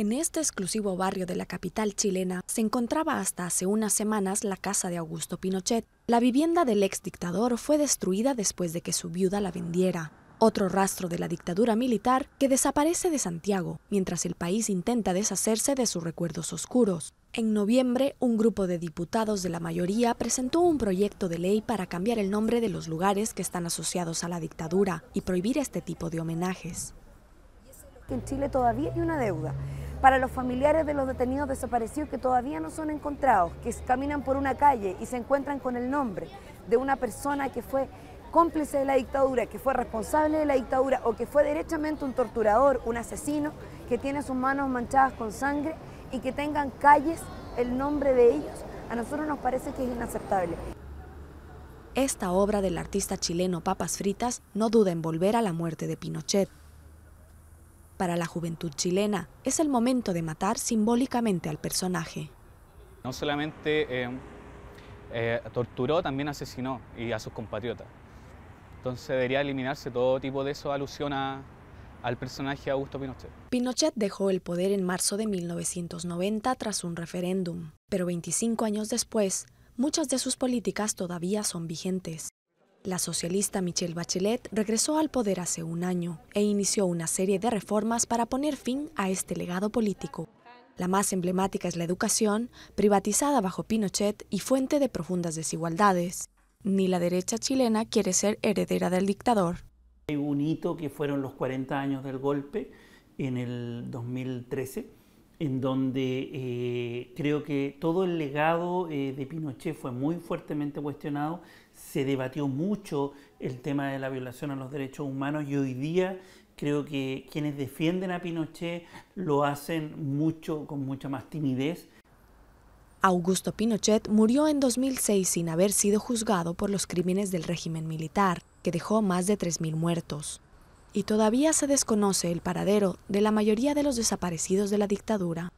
En este exclusivo barrio de la capital chilena se encontraba hasta hace unas semanas la casa de Augusto Pinochet. La vivienda del ex dictador fue destruida después de que su viuda la vendiera. Otro rastro de la dictadura militar que desaparece de Santiago, mientras el país intenta deshacerse de sus recuerdos oscuros. En noviembre, un grupo de diputados de la mayoría presentó un proyecto de ley para cambiar el nombre de los lugares que están asociados a la dictadura y prohibir este tipo de homenajes. En Chile todavía hay una deuda para los familiares de los detenidos desaparecidos que todavía no son encontrados, que caminan por una calle y se encuentran con el nombre de una persona que fue cómplice de la dictadura, que fue responsable de la dictadura o que fue derechamente un torturador, un asesino, que tiene sus manos manchadas con sangre y que tengan calles el nombre de ellos, a nosotros nos parece que es inaceptable. Esta obra del artista chileno Papas Fritas no duda en volver a la muerte de Pinochet. Para la juventud chilena, es el momento de matar simbólicamente al personaje. No solamente eh, eh, torturó, también asesinó y a sus compatriotas. Entonces debería eliminarse todo tipo de eso alusión al personaje Augusto Pinochet. Pinochet dejó el poder en marzo de 1990 tras un referéndum, pero 25 años después, muchas de sus políticas todavía son vigentes. La socialista Michelle Bachelet regresó al poder hace un año e inició una serie de reformas para poner fin a este legado político. La más emblemática es la educación, privatizada bajo Pinochet y fuente de profundas desigualdades. Ni la derecha chilena quiere ser heredera del dictador. Hay un hito que fueron los 40 años del golpe en el 2013 en donde eh, creo que todo el legado eh, de Pinochet fue muy fuertemente cuestionado, se debatió mucho el tema de la violación a los derechos humanos y hoy día creo que quienes defienden a Pinochet lo hacen mucho con mucha más timidez. Augusto Pinochet murió en 2006 sin haber sido juzgado por los crímenes del régimen militar, que dejó más de 3.000 muertos y todavía se desconoce el paradero de la mayoría de los desaparecidos de la dictadura.